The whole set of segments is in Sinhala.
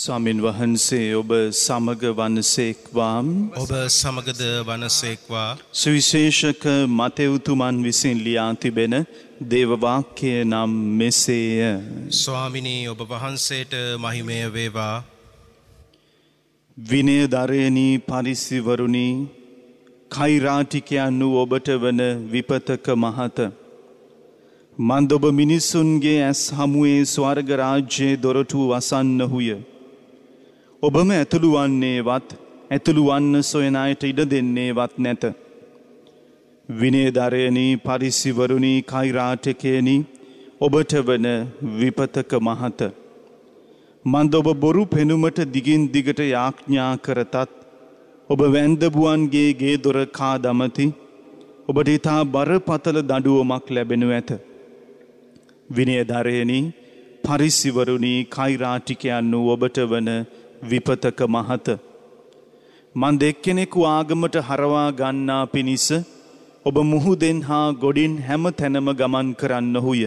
ස්වාමින් වහන්සේ ඔබ සමග වනසේක්වාම් ඔබ සමගද වනසේක්වා සුවිශේෂක මතයවුතුමන් විසින් ලියා තිබෙන දේවවාක්‍ය නම් මෙසේය ස්වාමිනී ඔබ වහන්සේට මහිමය වේවා විනය දරයනී පරිසිවරුණි කෛරාටිකයන් වූ ඔබට වන විපතක මහත මන්දඔබ මිනිසුන්ගේ ඇස් හමුවේ ස්වර්ගරාජ්‍යයේ දොරටු වසන්නහුය ඔබම ඇතුළු වන්නේවත් ඇතුළු වන්න සොයන අයට ඉඩ දෙන්නේවත් නැත. විනේධරයනී පරිසිවරුණී කෛරාටකයනි ඔබට වන විපතක මහත. මන්ද ඔබ බොරු පෙනුමට දිගින් දිගට යාඥා කරතත් ඔබ වැන්දබුවන්ගේ ගේ දොර කා දමති ඔබට ඉතා බරපතල දඩුවමක් ලැබෙනු ඇත. විනයධරයනි පරිසිවරුණී කෛරාටිකයන් වූ ඔබට වන විපතක මහත. මන් දෙක්කෙනෙකු ආගමට හරවා ගන්නා පිණිස ඔබ මුහුදෙන් හා ගොඩින් හැම තැනම ගමන් කරන්න හුය.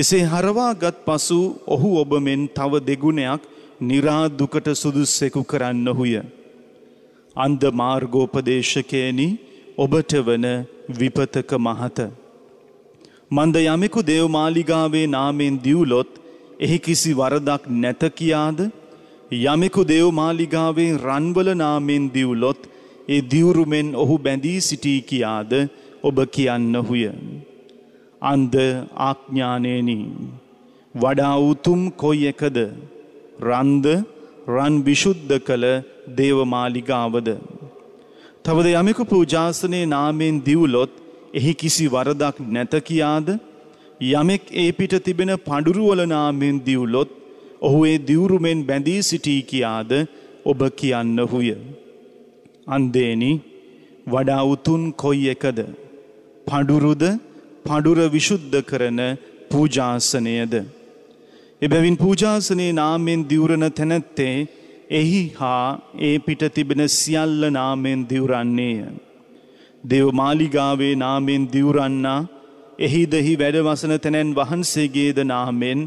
එසේ හරවාගත් පසු ඔහු ඔබ මෙන් තව දෙගුණයක් නිරාදුකට සුදුස්සෙකු කරන්න හුය. අන්ද මාර්ගෝපදේශකයනි ඔබට වන විපතක මහත. මන්ද යමෙකු දේවමාලිගාවේ නාමෙන් දියුලොත් එහි කිසි වරදක් නැත කියාද යමෙකු දෙව් මාලිගාවෙන් රන්වල නාමෙන් දිවුලොත් ඒ දිවුරුමෙන් ඔහු බැඳී සිටී කියාද ඔබ කියන්න හුය. අන්ද ආඥානයනී. වඩා උතුම් කොයි එකද රන්ද රන් විශුද්ධ කළ දේවමාලිගාවද. තවද යමෙකු පූජාසනයේ නාමයෙන් දිවුලොත් එහි කිසි වරදක් නැත කියාද යමෙක් ඒ පිට තිබෙන පඩුරුවල නාමෙන් දිවුලොත් ඔහුේ දියුරුමෙන් බැඳී සිටී කියාද ඔබ කියන්න හුය. අන්දේනි වඩා උතුන් කොයි එකද. පඩුරුද පඩුර විශුද්ධ කරන පූජාසනයද. එබැවින් පූජාසනයේ නාමෙන් දිවරණ තැනැත්තේ එහි හා ඒ පිට තිබෙන සියල්ල නාමෙන් දිවරන්නේය. දෙව මාලිගාවේ නාමෙන් දිවරන්නා එහිදෙහි වැඩවසන තැනැන් වහන්සේගේද නාමෙන්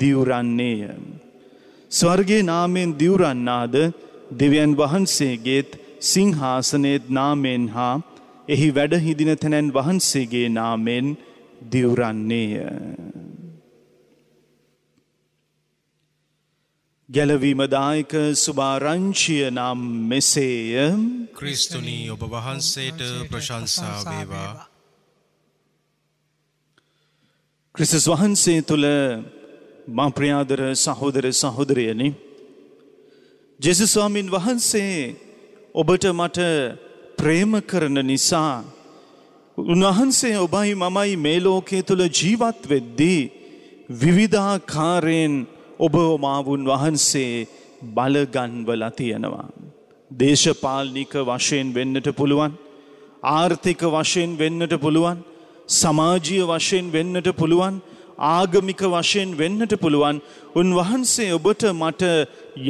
දියවරන්නේය. ස්වර්ගේ නාමෙන් දියවරන්නාද දෙවියන් වහන්සේගේත් සිංහාසනේත් නාමෙන් හා එහි වැඩහිදින තැනැන් වහන්සේගේ නාමෙන් දියවරන්නේය. ගැලවීමදායක සුභාරංචිය නම් මෙසේය ක්‍රිස්තුනී ඔබ වහන්සේට ප්‍රශංසා වේවා. ක්‍රිස්තුස් වහන්සේ තුළ මං ප්‍රියාදර සහෝදර සහෝදරයනි. ජෙසුස්වාමින් වහන්සේ ඔබට මට ප්‍රේම කරන නිසා. උන්වහන්සේ ඔබයි මමයි මේ ලෝකය තුළ ජීවත් වෙද්දී. විවිධාකාරයෙන් ඔබ මාවුන් වහන්සේ බලගන්වලා තියෙනවා. දේශපාලනික වශයෙන් වෙන්නට පුළුවන්. ආර්ථික වශයෙන් වෙන්නට පුළුවන්. සමාජීය වශයෙන් වෙන්නට පුළුවන්. ආගමික වශයෙන් වෙන්නට පුළුවන් උන්වහන්සේ ඔබට මට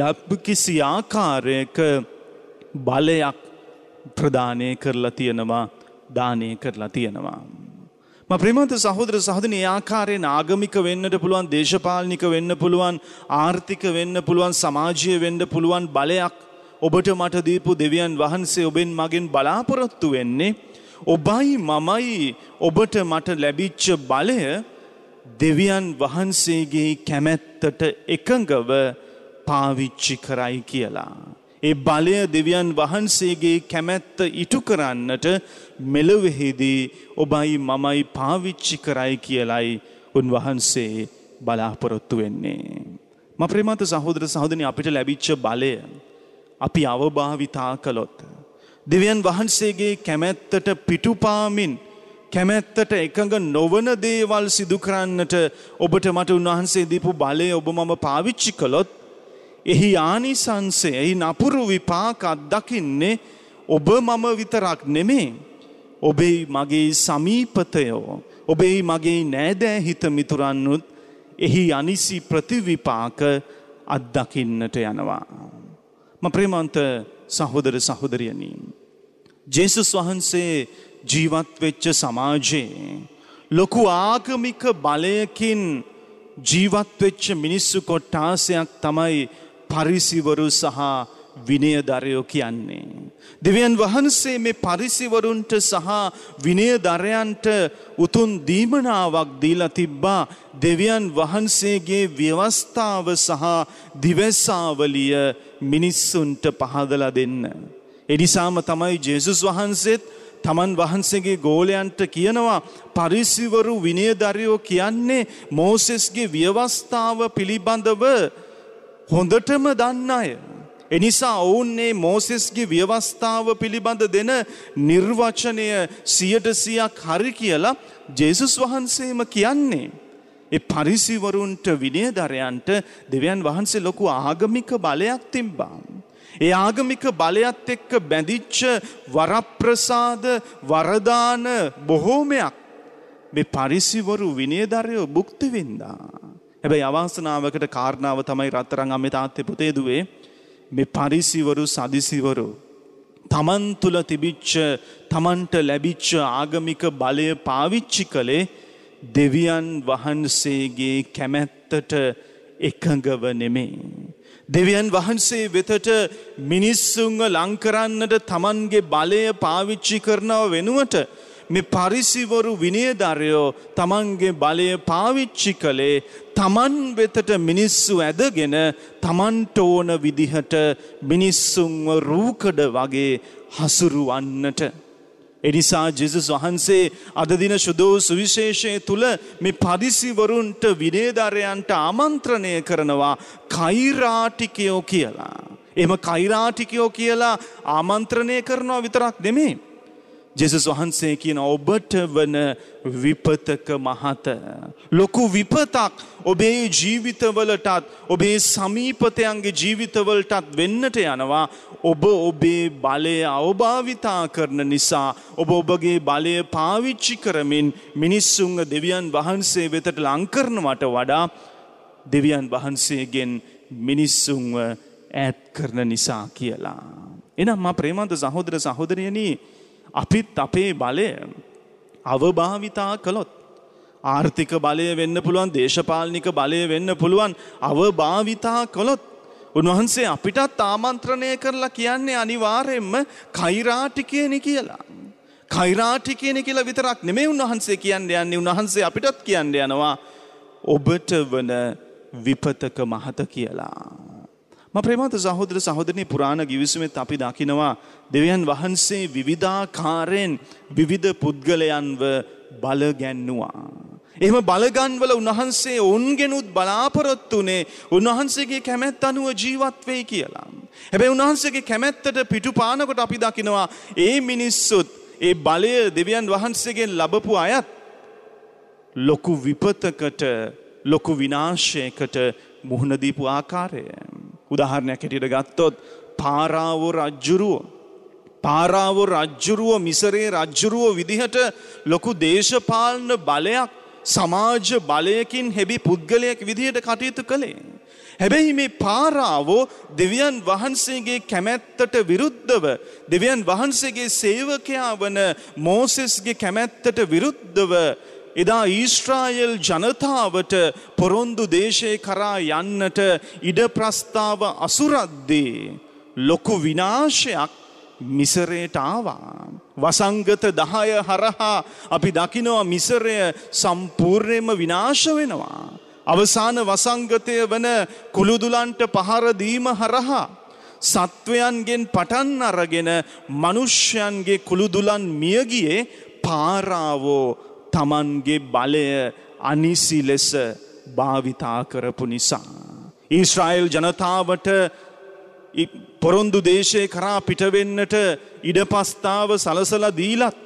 යප්කිසි ආකාරයක බලයක් ප්‍රදානය කරලා තියෙනවා දානය කරලා තියෙනවා. ම ප්‍රමත සහෝදර සහදන ආකාරයෙන් ආගමික වෙන්නට පුළුවන් දේශපාලනික වෙන්න පුළුවන් ආර්ථික වෙන්න පුළුවන් සමාජය වෙන්න පුළුවන් බලයක් ඔබට මට දීපු දෙවියන් වහන්සේ ඔබෙන් මගෙන් බලාපොරොත්තු වෙන්නේ. ඔබයි මමයි ඔබට මට ලැබිච්ච බලය දෙවියන් වහන්සේගේ කැමැත්තට එකඟව පාවිච්චි කරයි කියලා. ඒ බලය දෙවියන් වහන්සේගේ කැමැත්ත ඉටු කරන්නට මෙලොවෙහිදී ඔබයි මමයි පාවිච්චි කරයි කියලයි උන්වහන්සේ බලාපොරොත්තු වෙන්නේ. ම ප්‍රමත සහෝදර සහෝදන අපිට ලැබිච්ච බලය අපි අවභාවිතා කළොත්. දෙවියන් වහන්සේගේ කැමැත්තට පිටුපාමින් කැමැත්තට එකඟ නොවන දේවල් සිදු කරන්නට ඔබට මට උන්වහන්සේ දීපු බලය ඔබ මම පාවිච්චි කළොත් එහි ආනිසංසය එහි නපුරු විපාක අත්දකින්නේ ඔබ මම විතරක් නෙමේ ඔබේ මගේ සමීපතයෝ ඔබේ මගේ නෑදෑ හිත මිතුරන්නුත් එහි අනිසි ප්‍රතිවිපාක අත්දකින්නට යනවා. ම ප්‍රේමන්ත සහෝදර සහෝදරියනී. ජේසුස් වහන්සේ ජීවත් වෙච්ච සමාජයේ ලොකු ආගමික බලයකින් ජීවත් වෙච්ච මිනිස්සු කොට්ටාසයක් තමයි පරිසිවරු සහ විනයදරයෝ කියන්නේ. දෙවියන් වහන්සේ මේ පරිසිවරුන්ට සහ විනයදරයන්ට උතුම් දීමනාවක් දීලා තිබ්බා දෙවියන් වහන්සේගේ ව්‍යවස්ථාව සහ දිවසාවලිය මිනිස්සුන්ට පහදලා දෙන්න. එනිසාම තමයි ජේසුස් වහන්සේත් තමන් වහන්සේගේ ගෝලයන්ට කියනවා පරිසිවරු විනයදරයෝ කියන්නේ මෝසෙස්ගේ ව්‍යවස්ථාව පිළිබඳව හොඳටම දන්න අය. එනිසා ඔවුන් මේ මෝසෙස්ගේ ව්‍යවස්ථාව පිළිබඳ දෙන නිර්වචනය සියට සියක් හරි කියලා ජේසුස් වහන්සේම කියන්නේ. ඒ පරිසිවරුන්ට විනයදරයන්ට දෙවියන් වහන්සේ ලොකු ආගමික බලයක් තිබ්බා. ඒ ආගමික බලයත් එක්ක බැඳිච්ච වරප්‍රසාද වරදාන බොහෝමයක් මේ පරිසිවරු විනයදරයෝ භුක්ති වින්දා. හැබැයි අවාසනාවකට කාරණාව තමයි රත්තරන් අම්මේ තාත්තේ පුතේ දුවේ මේ පරිසිවරු සදිසිවරු තමන් තුල තිබිච්ච තමන්ට ලැබිච්ච ආගමික බලය පාවිච්චි කළේ දෙවියන් වහන්සේගේ කැමැත්තට එකඟව නෙමේ. දෙවියන් වහන්සේ වෙතට මිනිස්සුන්ව ලංකරන්නට තමන්ගේ බලය පාවිච්චි කරනව වෙනුවට මේ පරිසිවරු විනයදරයෝ තමන්ගේ බලය පාවිච්චි කළේ තමන් වෙතට මිනිස්සු ඇදගෙන තමන්ට ඕන විදිහට මිනිස්සුන්ව රූකඩ වගේ හසුරුවන්නට. එනිසා ජෙසුස් වහන්සේ අදදින ශුදෝ සුවිශේෂය තුළ මේ පදිසිවරුන්ට විනේධරයන්ට ආමන්ත්‍රණය කරනවා කෛරාටිකයෝ කියලා. එම කෛරාටිකයෝ කියලා ආමන්ත්‍රණය කරනවා විතරක් දෙමේ. ජෙසුස් වහන්සේ කියන ඔබට වන විපතක මහත. ලොකු විපතක් ඔබේ ජීවිතවලටත් ඔබේ සමීපතයන්ගේ ජීවිතවලටත් වෙන්නට යනවා ඔබ ඔබේ බලය අවභාවිතා කරන නිසා ඔබ ඔබගේ බලය පාවිච්චි කරමින් මිනිස්සුන්ග දෙවියන් වහන්සේ වෙතට ලංකරනවට වඩා දෙවියන් වහන්සේගෙන් මිනිස්සුන්ව ඈත් කරන නිසා කියලා. එනම් ප්‍රේමන්ත සහෝදර සහෝදරයන අපිත් අපේ බලය අවභාවිතා කළොත් ආර්ථික බලය වෙන්න පුළුවන් දේශපාලනික බලය වෙන්න පුළුවන් අවභාවිතා කළොත් උන්වහන්සේ අපිටත් ආමන්ත්‍රණය කරලා කියන්නේ අනිවාර්යෙන්ම කෛරාටි කියනෙ කියලා. කෛරාටි කියන කියලා විතරක් නෙමේ උන්වහන්සේ කියන්න යන්නේ උන්වහන්සේ අපිටත් කියන්න යනවා ඔබට වන විපතක මහත කියලා. ම ප්‍රේමත සහෝදර සහෝදරනය පුරාණ ගිවිසුමත් අපි දකිනවා දෙවියන් වහන්සේ විවිධාකාරයෙන් විවිධ පුද්ගලයන්ව බලගැන්නවා. එහෙම බලගන්වල උන්වහන්සේ ඔවුන්ගෙනුත් බලාපොරොත්තුනේ උන්වහන්සේගේ කැමැත් අනුව ජීවත් වෙයි කියලා. හැබැයි උන්වහන්සේගේ කැමැත්තට පිටුපානකොට අපි දකිනවා ඒ මිනිස්සුත් ඒ බලය දෙවියන් වහන්සේගෙන් ලබපු අයත් ලොකු විපතකට ලොකු විනාශයකට මුහුණ දීපු ආකාරය. උදාහරණයක් හැටියට ගත්තොත් පාරාව රජ්ජුරුව පාරාව රජ්ජුරුව මිසරේ රජ්ජුරුව විදිහට ලොකු දේශපාලන බලයක් සමාජ බලයකින් හැබි පුද්ගලයක් විදිහට කටයුතු කළේ. හැබැයි මේ පාරාවෝ දෙවියන් වහන්සේගේ කැමැත්තට විරුද්ධව දෙවියන් වහන්සේගේ සේවකයා වන මෝසෙස්ගේ කැමැත්තට විරුද්ධව එදා ඊස්ට්‍රායල් ජනතාවට පොරොන්දු දේශය කරා යන්නට ඉඩ ප්‍රස්ථාව අසුරද්දී ලොකු විනාශයක් මිසරයට ආවා. වසංගත දහය හරහා අපි දකිනවා මිසරය සම්පූර්ණයෙන්ම විනාශ වෙනවා. අවසාන වසංගතය වන කුළුදුලන්ට පහරදීම හරහා. සත්වයන්ගෙන් පටන් අරගෙන මනුෂ්‍යයන්ගේ කුළුදුලන් මියගියේ පාරාවෝ තමන්ගේ බලය අනිසි ලෙස භාවිතා කරපු නිසා. ඊස්රායිල් ජනතාවට පොරොන්දු දේශය කරා පිටවෙන්නට ඉඩපස්ථාව සලසලා දීලත්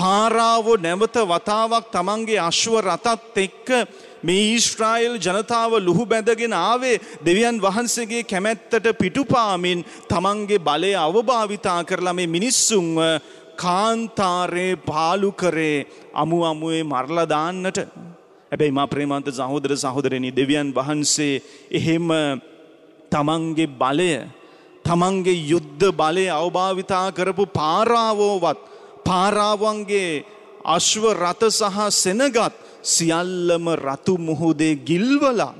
පාරාව නැවත වතාවක් තමන්ගේ අශ්ව රතත් එක්ක මේ ඊශ්‍රායිල් ජනතාව ලුහු බැඳගෙන ආවේ දෙවියන් වහන්සේගේ කැමැත්තට පිටුපාමින් තමන්ගේ බලය අවභාවිතා කරලා මේ මිනිස්සුන්ව කාන්තාරේ පාලු කරේ අමු අමුවේ මරලා දාන්නට හැබැයි මා ප්‍රේමන්ත සහෝදර සහෝදරනි දෙවියන් වහන්සේ එහෙම තමන්ගේ බලය තමන්ගේ යුද්ධ බලය අවභාවිතා කරපු පාරාවෝවත් පාරාවන්ගේ අශ්ව රථ සහ සෙනගත් සියල්ලම රතු මුහුදේ ගිල්වලා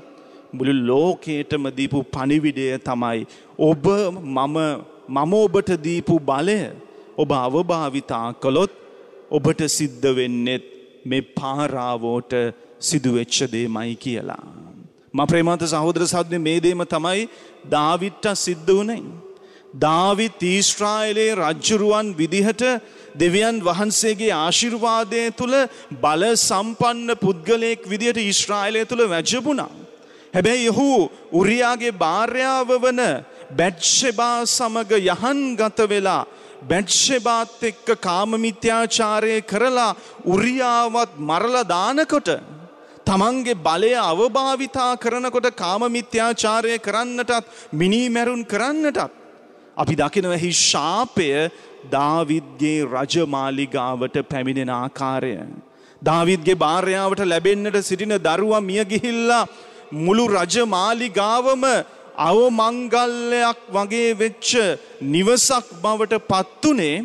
මුළු ලෝකේටම දීපු පණිවිඩය තමයි ඔබ මම මම ඔබට දීපු බලය ඔබ අවභාවිතා කළොත් ඔබට සිද්ධ වෙන්නෙත් මේ පාරාවෝට සිදුවෙච්ච දෙමයි කියලා. මා ප්‍රේමන්ත සහෝදර සාධනේ මේ දෙයම තමයි දාවිත්ට සිද්ධ වුණේ. දාවිත් ඊශ්‍රායලයේ රජ්ජුරුවන් විදිහට දෙවියන් වහන්සේගේ ආශිර්වාදය තුළ බල සම්පන්න පුද්ගලයෙක් විදිහට ඊශ්‍රායලය තුළ වැජපුණා. හැබැයි ඔහු උරියාගේ භාර්යාව වන බැට්ෂෙබා සමග යහන්ගත වෙලා බැට්ෂෙබාත් එක්ක කාමමිත්‍යාචාරය කරලා උරියාවත් මරලා දානකොට තමන්ගේ බලය අවභාවිතා කරනකොට කාමමිත්‍යාචාරය කරන්නටත් මිනීමැරුන් කරන්නටත්. අපි දකිනවහි ශාපය දාවිද්ගේ රජමාලිගාවට පැමිණෙන ආකාරය. දාවිද්ගේ භාර්යාවට ලැබෙන්නට සිටින දරුවා මිය ගිහිල්ලා මුළු රජමාලිගාවම අවමංගල්ලයක් වගේ වෙච්ච නිවසක් බවට පත්තුනේ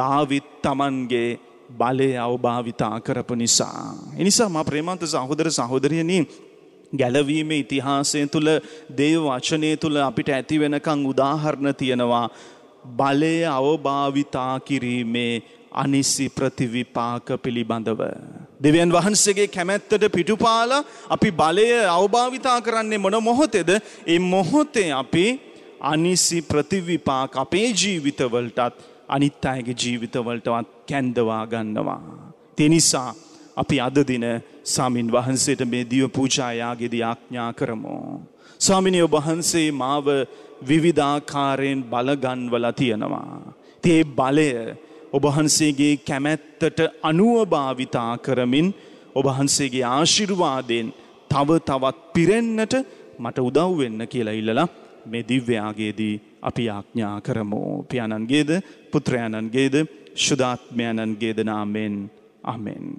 දාවිත් තමන්ගේ බලය අවභාවිතා කරපු නිසා. එනිසා මා ප්‍රේමන්ත සහෝදර සහෝදරියනී ගැලවීම ඉතිහාසය තුළ දේව වචනය තුළ අපිට ඇති වෙනකං උදාහරණ තියෙනවා. බලය අවභාවිතා කිරීමේ අනිසි ප්‍රතිවිපාක පිළිබඳව. දෙවියන් වහන්සේගේ කැමැත්තට පිටුපාල අපි බලය අවභාවිතා කරන්නේ මොන මොහොතෙද ඒ මොහොතේ අපි අනිසි ප්‍රතිවිපාක අපේ ජීවිතවලටත් අනිත් අයගේ ජීවිතවලටවත් කැන්දවා ගන්නවා. තිනිසා අපි අද දින සාමින් වහන්සේට මේ දිව පූජායාගේදී ආඥා කරමු. ස්වාමිනිය වහන්සේ මාව විවිධාකාරයෙන් බලගන්වලා තියෙනවා. තේ බලය ඔබහන්සේගේ කැමැත්තට අනුවභාවිතා කරමින් ඔබහන්සේගේ ආශිර්වාදයෙන් තව තවත් පිරෙන්නට මට උදව් වෙන්න කියලා ඉල්ලලා මේ දිව්‍යයාගේදී අපි ආඥා කරමු. පියාණන්ගේද පුත්‍රයණන්ගේද ශුදාත්මයණන්ගේද නාමෙන් අමෙන්.